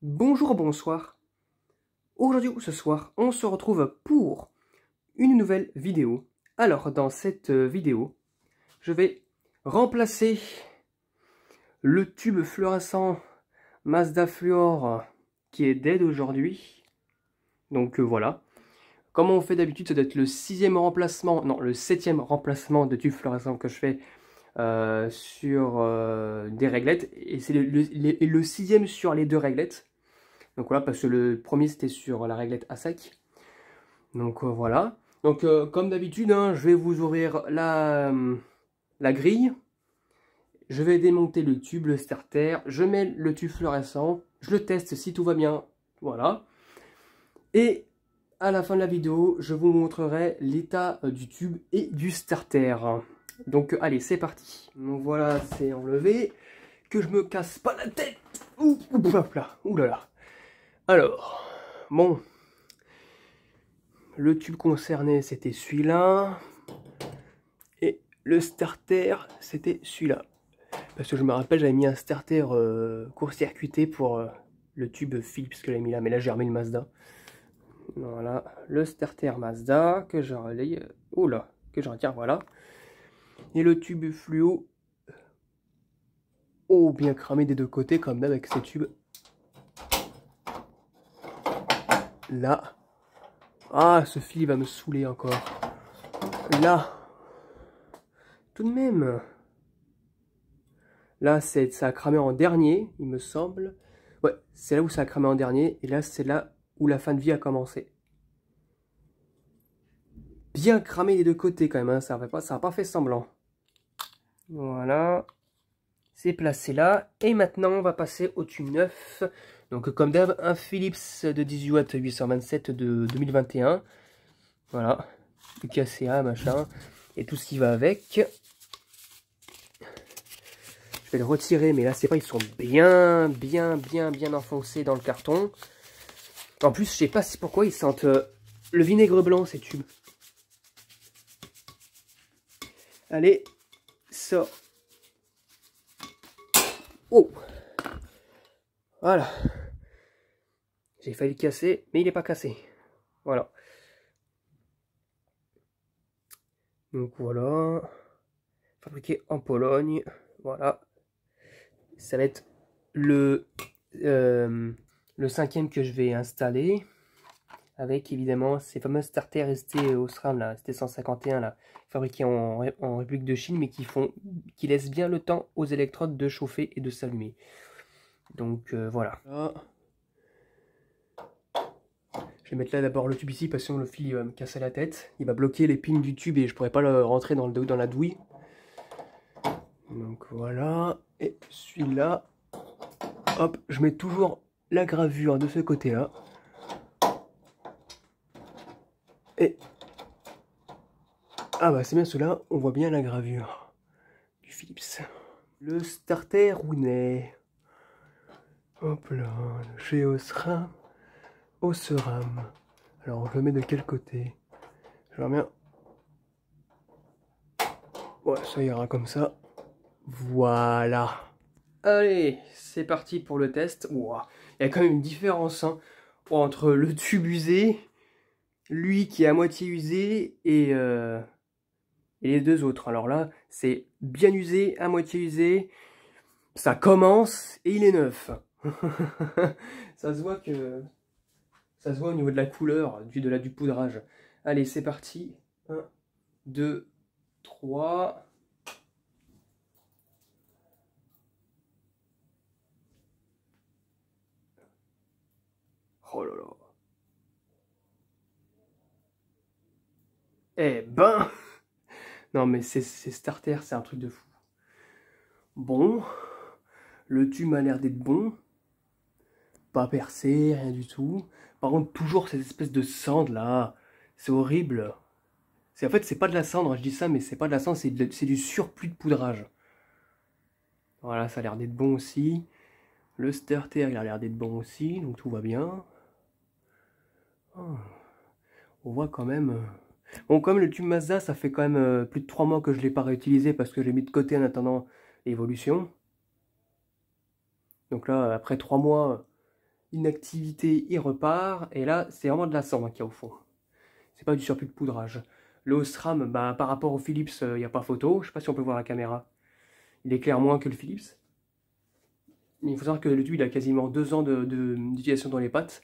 Bonjour, bonsoir. Aujourd'hui ou ce soir, on se retrouve pour une nouvelle vidéo. Alors, dans cette euh, vidéo, je vais remplacer le tube fluorescent Mazda Fluor euh, qui est dead aujourd'hui. Donc euh, voilà. Comme on fait d'habitude, ça doit être le sixième remplacement, non, le septième remplacement de tube fluorescent que je fais euh, sur euh, des réglettes. Et c'est le, sixième sur les deux réglettes. Donc voilà, parce que le premier c'était sur la réglette à sec Donc euh, voilà. Donc comme d'habitude, hein, je vais vous ouvrir la, la grille. Je vais démonter le tube, le starter. Je mets le tube fluorescent. Je le teste si tout va bien. Voilà. Et à la fin de la vidéo, je vous montrerai l'état du tube et du starter. Donc euh, allez, c'est parti. Donc voilà, c'est enlevé. Que je me casse pas la tête. Ouh, ouh là, ouh là là. Alors, bon. Le tube concerné, c'était celui-là. Et le starter, c'était celui-là. Parce que je me rappelle, j'avais mis un starter euh, court-circuité pour euh, le tube Philips que j'avais mis là. Mais là, j'ai remis le Mazda. Voilà, le starter Mazda que je relaye. Oula, que j'en retire, voilà. Et le tube fluo, oh, bien cramé des deux côtés, comme d'hab avec ces tubes. Là. Ah, ce fil va me saouler encore. Là. Tout de même. Là, ça a cramé en dernier, il me semble. Ouais, c'est là où ça a cramé en dernier. Et là, c'est là où la fin de vie a commencé. Bien cramé des deux côtés quand même, hein, ça n'a pas, ça a pas fait semblant. Voilà. C'est placé là. Et maintenant, on va passer au tube neuf. Donc, comme d'hab, un Philips de 18 watts 827 de 2021. Voilà. KCA, machin. Et tout ce qui va avec. Je vais le retirer, mais là, c'est pas, ils sont bien, bien, bien, bien enfoncés dans le carton. En plus, je sais pas pourquoi ils sentent euh, le vinaigre blanc, ces tubes. Allez, ça. Oh Voilà. J'ai failli casser, mais il n'est pas cassé. Voilà. Donc voilà. Fabriqué en Pologne. Voilà. Ça va être le, euh, le cinquième que je vais installer avec évidemment ces fameuses starters restées euh, au là, ST151, là, fabriquées en, République de Chine, mais qui, font, qui laissent bien le temps aux électrodes de chauffer et de s'allumer. Donc euh, voilà. Ah. Je vais mettre là d'abord le tube ici, parce que sinon le fil va me casser la tête. Il va bloquer les pins du tube et je pourrais pas le rentrer dans, le, dans la douille. Donc voilà. Et celui-là, hop, je mets toujours la gravure de ce côté-là. Et... Ah bah c'est bien cela, on voit bien la gravure du Philips. Le starter Rounet. Hop là, le chez Osram. Osram. Alors je le mets de quel côté Je vois bien. Ouais, ça ira comme ça. Voilà. Allez, c'est parti pour le test. il y a quand même une différence hein, entre le tube usé lui qui est à moitié usé euh, et, les deux autres. Alors là, c'est bien usé, à moitié usé, ça commence et il est neuf. ça se voit que ça se voit au niveau de la couleur, du, de du poudrage. Allez, c'est parti. 1, 2, 3. Oh là là. Eh ben Non mais c'est starter, c'est un truc de fou. Bon, le tube a l'air d'être bon. Pas percé, rien du tout. Par contre, toujours cette espèce de cendre là. C'est horrible. En fait, c'est pas de la cendre, je dis ça, mais c'est pas de la cendre, c'est du surplus de poudrage. Voilà, ça a l'air d'être bon aussi. Le starter, il a l'air d'être bon aussi, donc tout va bien. Ah, on voit quand même euh, Bon, comme le tube Mazda, ça fait quand même euh, plus de 3 mois que je ne l'ai pas réutilisé parce que j'ai mis de côté en attendant l'évolution. Donc là, après 3 mois, inactivité, il repart. Et là, c'est vraiment de la sang qu'il y a au fond. C'est pas du surplus de poudrage. Le Osram, bah, par rapport au Philips, il euh, n'y a pas photo. Je sais pas si on peut voir la caméra. Il éclaire moins que le Philips. il faut savoir que le tube, il a quasiment 2 ans d'utilisation de, dans les pattes.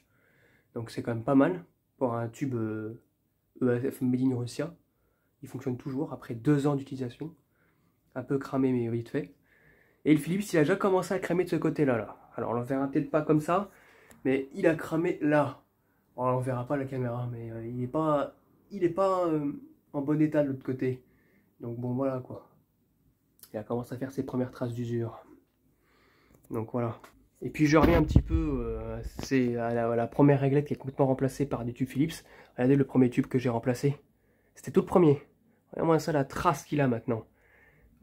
Donc c'est quand même pas mal pour un tube euh, EAF Made Russia. Il fonctionne toujours après deux ans d'utilisation. Un peu cramé, mais vite fait. Et le Philips, il a déjà commencé à cramer de ce côté-là. Là. Alors, on ne le verra peut-être pas comme ça, mais il a cramé là. on ne verra pas la caméra, mais euh, il n'est pas, il est pas euh, en bon état de l'autre côté. Donc bon, voilà quoi. Il a commencé à faire ses premières traces d'usure. Donc voilà. Et puis je reviens un petit peu euh, c'est la première réglette qui est complètement remplacée par des tubes Philips. Regardez le premier tube que j'ai remplacé. C'était tout le premier. Regardez-moi ça, la trace qu'il a maintenant.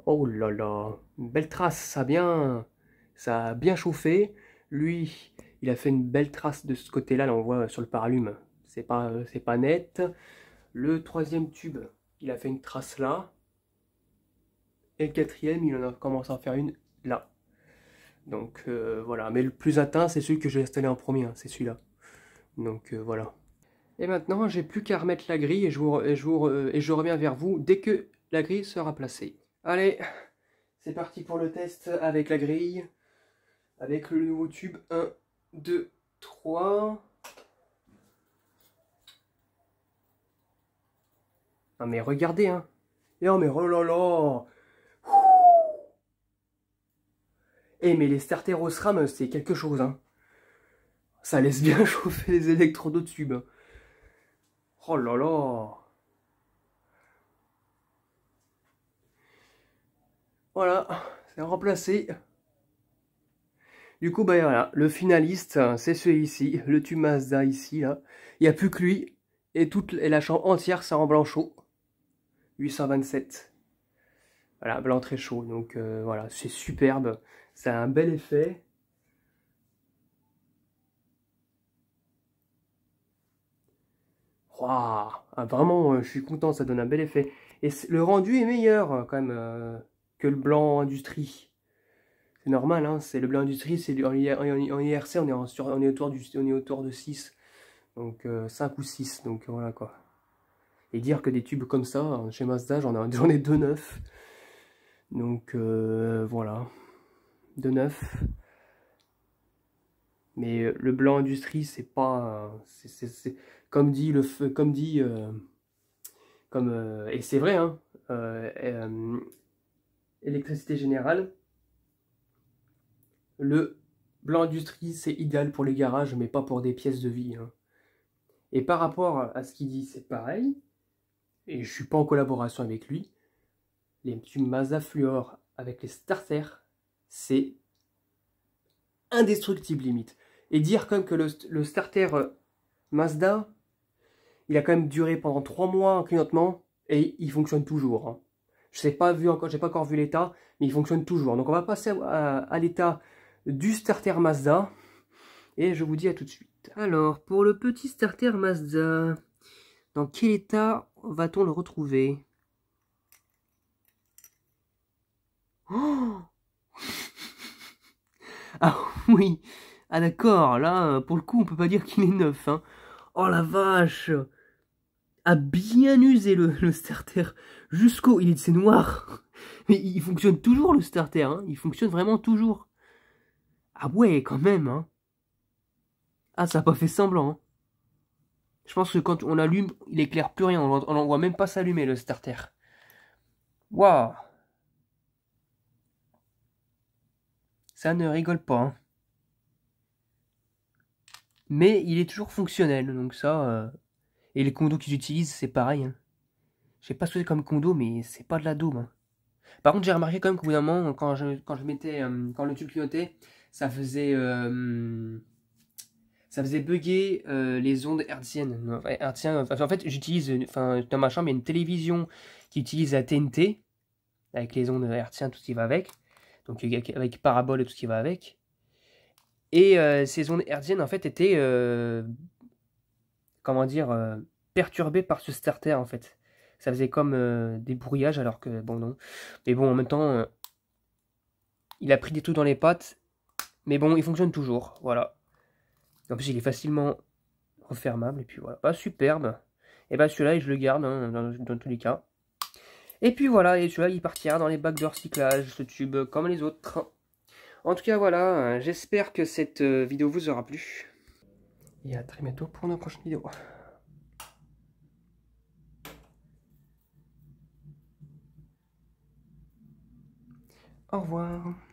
Oh là là, une belle trace, ça a bien, ça a bien chauffé. Lui, il a fait une belle trace de ce côté-là, là on voit euh, sur le paralume. C'est pas, euh, pas net. Le troisième tube, il a fait une trace là. Et le quatrième, il en a commencé à faire une là. Donc euh, voilà, mais le plus atteint, c'est celui que j'ai installé en premier, hein, c'est celui-là. Donc voilà. Et maintenant, j'ai plus qu'à remettre la grille et je, et, je et je reviens vers vous dès que la grille sera placée. Allez, c'est parti pour le test avec la grille, avec le nouveau tube 1, 2, 3... Ah mais regardez, hein. Non oh, mais oh là là Eh mais les starteros RAM, c'est quelque chose, hein. Ça laisse bien chauffer les électrodes au tube. Oh là là Voilà, c'est remplacé. Du coup, ben voilà, le finaliste, hein, c'est celui-ci, le Tumazda ici, là. Il n'y a plus que lui, et, toute, la chambre entière, c'est en blanc chaud. 827. Voilà, blanc ben, très chaud, donc euh, voilà, c'est superbe. Ça a un bel effet. Waouh ah, Vraiment, euh, je suis content, ça donne un bel effet. Et le rendu est meilleur euh, quand même euh, que le blanc industrie. C'est normal, hein, c'est le blanc industrie, c'est en, IRC, on est, on est, autour du, on est autour de 6. Donc 5 ou 6, donc voilà quoi. Et dire que des tubes comme ça, chez Mazda, j'en ai, deux 2 neufs. Donc voilà. De neuf. Mais le blanc industrie, c'est pas comme dit le comme dit, euh, comme, euh, et c'est vrai, hein, euh, électricité générale, le blanc industrie c'est idéal pour les garages, mais pas pour des pièces de vie. Hein. Et par rapport à ce qu'il dit, c'est pareil, et je suis pas en collaboration avec lui, les petits Mazda Fluor avec les starters, c'est indestructible limite. Et dire comme que le starter Mazda il a quand même duré pendant trois mois clignotement et il fonctionne toujours. Hein. Je n'ai pas vu encore, pas encore vu l'état, mais il fonctionne toujours. Donc on va passer à, l'état du starter Mazda et je vous dis à tout de suite. Alors pour le petit starter Mazda, dans quel état va-t-on le retrouver oh Ah oui Ah d'accord, là pour le coup on peut pas dire qu'il est neuf. Hein. Oh la vache a bien usé le, starter jusqu'au... Il est, ses noir. Mais il fonctionne toujours le starter. Hein. Il fonctionne vraiment toujours. Ah ouais, quand même. Hein. Ah, ça n'a pas fait semblant. Hein. Je pense que quand on allume, il éclaire plus rien. On n'en voit même pas s'allumer le starter. Waouh Ça ne rigole pas. Hein. Mais il est toujours fonctionnel, donc ça, euh, et les condos qu'ils utilisent, c'est pareil. Je hein. Je sais pas ce que c'est comme condo, mais c'est pas de la daube. Hein. Par contre, j'ai remarqué quand même qu'au bout d'un moment, quand je, quand je mettais, euh, quand le tube clignotait, ça faisait, euh, ça faisait bugger euh, les ondes hertziennes. en fait, j'utilise, dans ma chambre, il y a une télévision qui utilise la TNT, avec les ondes hertziennes, tout ce qui va avec. Donc, avec parabole et tout ce qui va avec. Et ces ondes hertziennes, en fait, étaient comment dire, euh, perturbé par ce starter en fait. Ça faisait comme euh, des brouillages alors que bon non. Mais bon en même temps, euh, il a pris des trous dans les pattes. Mais bon, il fonctionne toujours, voilà. En plus il est facilement refermable et puis voilà. superbe. Et bah celui-là je le garde hein, dans, dans, tous les cas. Et puis voilà, et celui-là il partira dans les bacs de recyclage, ce tube, comme les autres. En tout cas voilà, j'espère que cette vidéo vous aura plu et à très bientôt pour une prochaine vidéo. Au revoir